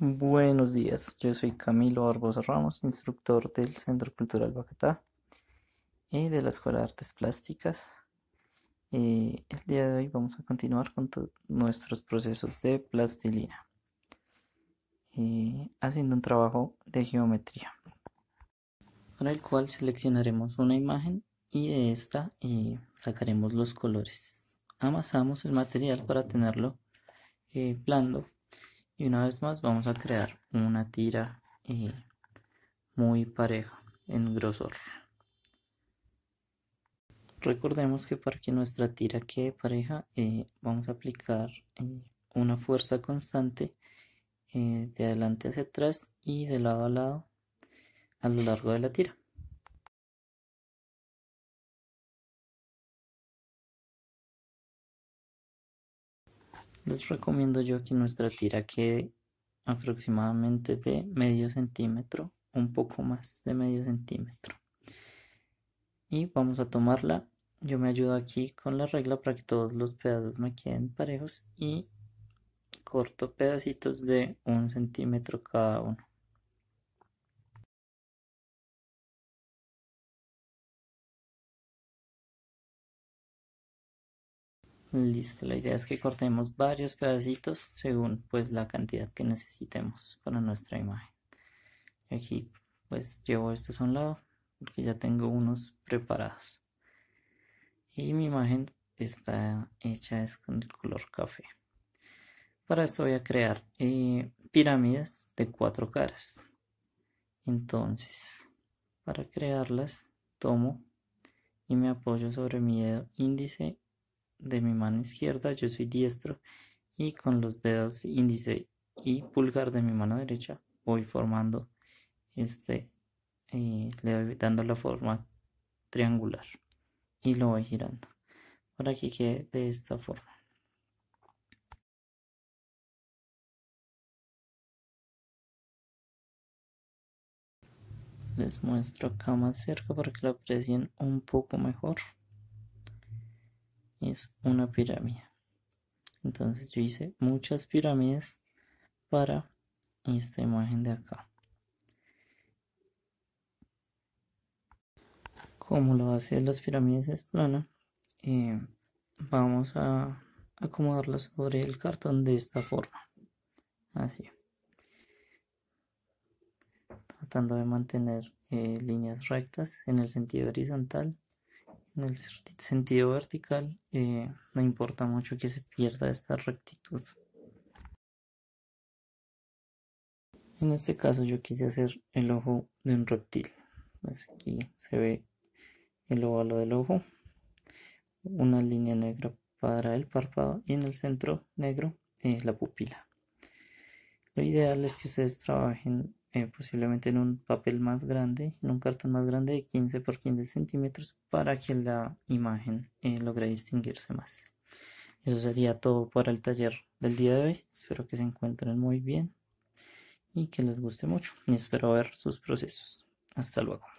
Buenos días, yo soy Camilo Barbosa Ramos, instructor del Centro Cultural Bajatá y de la Escuela de Artes Plásticas. el día de hoy vamos a continuar con nuestros procesos de plastilina, haciendo un trabajo de geometría, para el cual seleccionaremos una imagen y de esta sacaremos los colores. Amasamos el material para tenerlo eh, blando y una vez más vamos a crear una tira eh, muy pareja en grosor recordemos que para que nuestra tira quede pareja eh, vamos a aplicar eh, una fuerza constante de adelante hacia atrás y de lado a lado a lo largo de la tira Les recomiendo yo que nuestra tira quede aproximadamente de medio centímetro, un poco más de medio centímetro. Y vamos a tomarla. Yo me ayudo aquí con la regla para que todos los pedazos me queden parejos y corto pedacitos de un centímetro cada uno. Listo, la idea es que cortemos varios pedacitos según pues la cantidad que necesitemos para nuestra imagen. Aquí pues llevo estos a un lado porque ya tengo unos preparados. Y mi imagen está hecha es con el color café. Para esto voy a crear eh, pirámides de cuatro caras. Entonces, para crearlas tomo y me apoyo sobre mi dedo índice de mi mano izquierda, yo soy diestro, y con los dedos índice y pulgar de mi mano derecha voy formando este, eh, le voy dando la forma triangular y lo voy girando para que quede de esta forma. Les muestro acá más cerca para que lo aprecien un poco mejor es una pirámide. Entonces yo hice muchas pirámides para esta imagen de acá. Como lo base las pirámides es plana, eh, vamos a acomodarla sobre el cartón de esta forma. Así. Tratando de mantener eh, líneas rectas en el sentido horizontal en el sentido vertical eh, no importa mucho que se pierda esta rectitud. En este caso yo quise hacer el ojo de un reptil. Pues aquí se ve el óvalo del ojo, una línea negra para el párpado y en el centro negro es la pupila. Lo ideal es que ustedes trabajen eh, posiblemente en un papel más grande, en un cartón más grande de 15 por 15 centímetros para que la imagen eh, logre distinguirse más. Eso sería todo para el taller del día de hoy. Espero que se encuentren muy bien y que les guste mucho. Y espero ver sus procesos. Hasta luego.